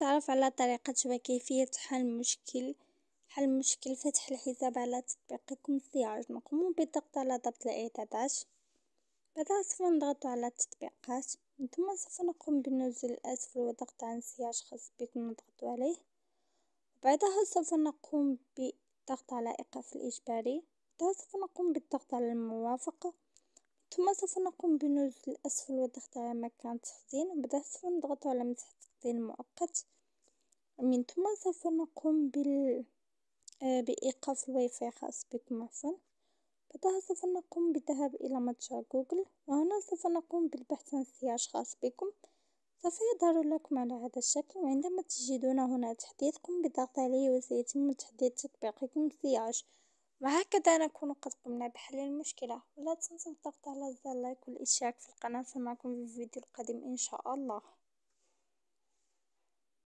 تعرف على طريقة وكيفية حل مشكل، حل مشكل فتح الحساب على تطبيقكم السياج، نقوم بالضغط على ضبط الإعدادات بعدها سوف نضغط على التطبيقات، من ثم سوف نقوم بالنزول الأسفل وضغط عن سياج خاص بكم نضغط عليه، بعدها سوف نقوم بالضغط على إيقاف الإجباري، بعدها سوف نقوم بالضغط على الموافقة. ثم سوف نقوم بنزل الأسفل والضغط على مكان التخزين وبعد سوف نضغط على مسح التخزين المؤقت من ثم سوف نقوم بال... آه، بإيقاف الواي فاي خاص بكم عفوا بعدها سوف نقوم بالذهاب إلى متجر جوجل وهنا سوف نقوم بالبحث عن سياج خاص بكم سوف يظهر لكم على هذا الشكل وعندما تجدون هنا تحديث قم بالضغط عليه وسيتم تحديث تطبيقكم سياج وهكذا نكون قد قمنا بحل المشكلة ولا تنسوا الضغط على زر لايك والاشتراك في القناة سنراكم في الفيديو القادم ان شاء الله